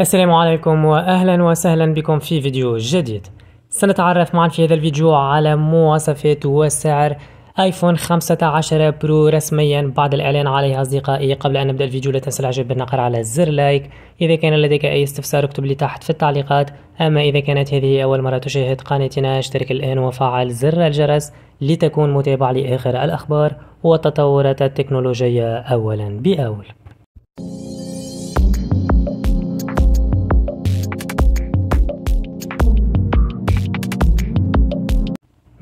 السلام عليكم واهلا وسهلا بكم في فيديو جديد سنتعرف معا في هذا الفيديو على مواصفات وسعر ايفون 15 برو رسميا بعد الاعلان عليه اصدقائي قبل ان نبدا الفيديو لا تنسى الاعجاب بالنقر على زر لايك اذا كان لديك اي استفسار اكتب لي تحت في التعليقات اما اذا كانت هذه اول مره تشاهد قناتنا اشترك الان وفعل زر الجرس لتكون متابع لاخر الاخبار والتطورات التكنولوجيه اولا باول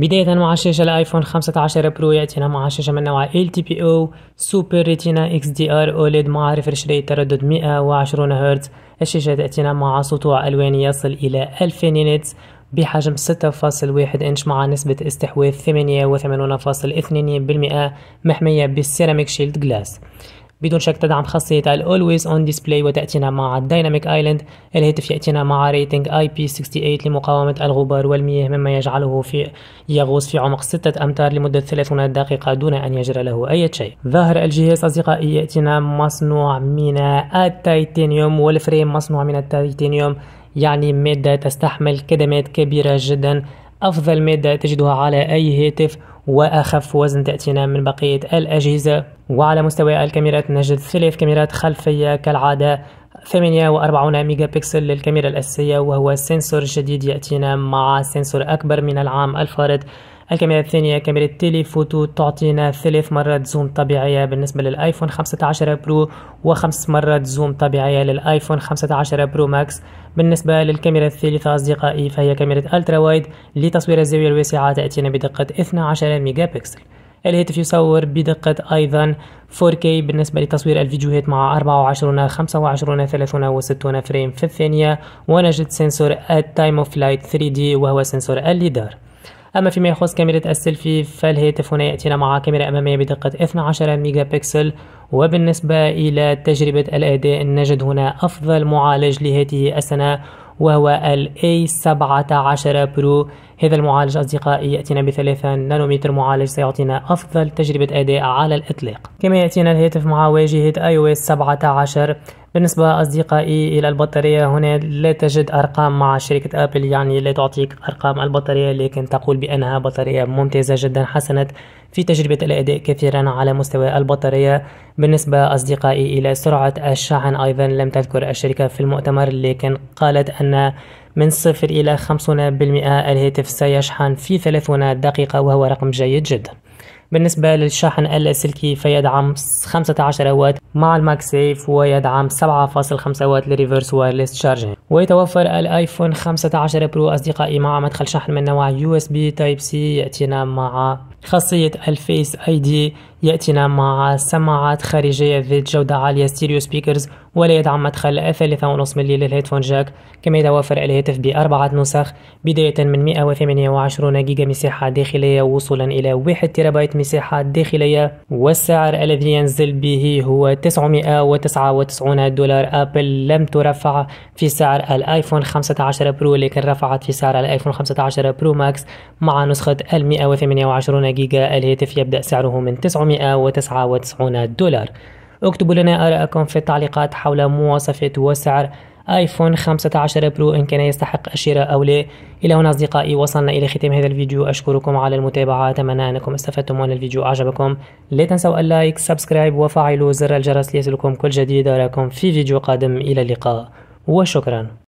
بداية مع شاشة الايفون 15 برو يأتينا مع شاشة من نوع LTPO Super Retina XDR OLED مع ريفرش ريت تردد 120 هرتز الشاشة تأتينا مع سطوع ألوان يصل إلى 2000 نيتس بحجم 6.1 إنش مع نسبة استحواذ 88.2% محمية بالسيراميك شيلد جلاس بدون شك تدعم خاصية الـ Always On Display وتأتينا مع الـ Dynamic Island الهاتف يأتينا مع ريتنج IP68 لمقاومة الغبار والمياه مما يجعله في يغوص في عمق 6 أمتار لمدة 30 دقيقة دون أن يجرى له أي شيء ظهر الجهاز أصدقائي يأتينا مصنوع من التيتانيوم والفريم مصنوع من التيتانيوم يعني مادة تستحمل كدمات كبيرة جدا أفضل مادة تجدها على أي هاتف وأخف وزن تأتينا من بقية الأجهزة وعلى مستوى الكاميرات نجد ثلاث كاميرات خلفية كالعادة 48 ميجا بكسل للكاميرا الأساسية وهو سنسور جديد يأتينا مع سنسور أكبر من العام الفارط الكاميرا الثانية كاميرا تيلي فوتو تعطينا ثلاث مرات زوم طبيعية بالنسبة للآيفون 15 برو وخمس مرات زوم طبيعية للآيفون 15 برو ماكس بالنسبة للكاميرا الثالثة أصدقائي فهي كاميرا ألترا وايد لتصوير الزاوية الواسعة تأتينا بدقة 12 ميجا بكسل الهاتف يصور بدقة أيضا 4K بالنسبة لتصوير الفيديوهات مع 24 25 30 و 60 فريم في الثانية ونجد سنسور التايم اوف لايت 3D وهو سنسور الليدار أما فيما يخص كاميرا السيلفي فالهاتف هنا يأتينا مع كاميرا أمامية بدقة 12 ميجا بكسل وبالنسبة إلى تجربة الأداء نجد هنا أفضل معالج لهذه السنة وهو ال A17 برو هذا المعالج أصدقائي يأتينا ب 3 نانومتر معالج سيعطينا أفضل تجربة أداء على الإطلاق كما يأتينا الهاتف مع واجهة iOS 17 بالنسبة أصدقائي إلى البطارية هنا لا تجد أرقام مع شركة أبل يعني لا تعطيك أرقام البطارية لكن تقول بأنها بطارية ممتازة جدا حسنت في تجربة الأداء كثيرا على مستوى البطارية بالنسبة أصدقائي إلى سرعة الشحن أيضا لم تذكر الشركة في المؤتمر لكن قالت أن من صفر إلى 50% الهاتف سيشحن في 30 دقيقة وهو رقم جيد جدا بالنسبة للشحن اللاسلكي فيدعم 15 واط مع الماك سيف ويدعم 7.5 وات لريفرس وايرلس شارجينج ويتوفر الايفون 15 برو اصدقائي مع مدخل شحن من نوع يو اس بي تايب سي ياتينا مع خاصية الفيس اي دي ياتينا مع سماعات خارجية ذات جودة عالية ستيريو سبيكرز ولا يدعم مدخل 3.5 ملي للهيدفون جاك كما يتوفر الهاتف بأربعة نسخ بداية من 128 جيجا مساحة داخلية وصولا إلى 1 تيرابايت مساحة داخلية والسعر الذي ينزل به هو 999 دولار أبل لم ترفع في سعر الآيفون 15 برو لكن رفعت في سعر الآيفون 15 برو ماكس مع نسخة ال 128 جيجا الهاتف يبدأ سعره من 999 دولار اكتبوا لنا آراءكم في التعليقات حول مواصفات وسعر ايفون 15 برو ان كان يستحق الشراء او لا الى هنا اصدقائي وصلنا الى ختام هذا الفيديو اشكركم على المتابعه اتمنى انكم استفدتم وان الفيديو اعجبكم لا تنسوا اللايك سبسكرايب وفعلوا زر الجرس ليصلكم كل جديد اراكم في فيديو قادم الى اللقاء وشكرا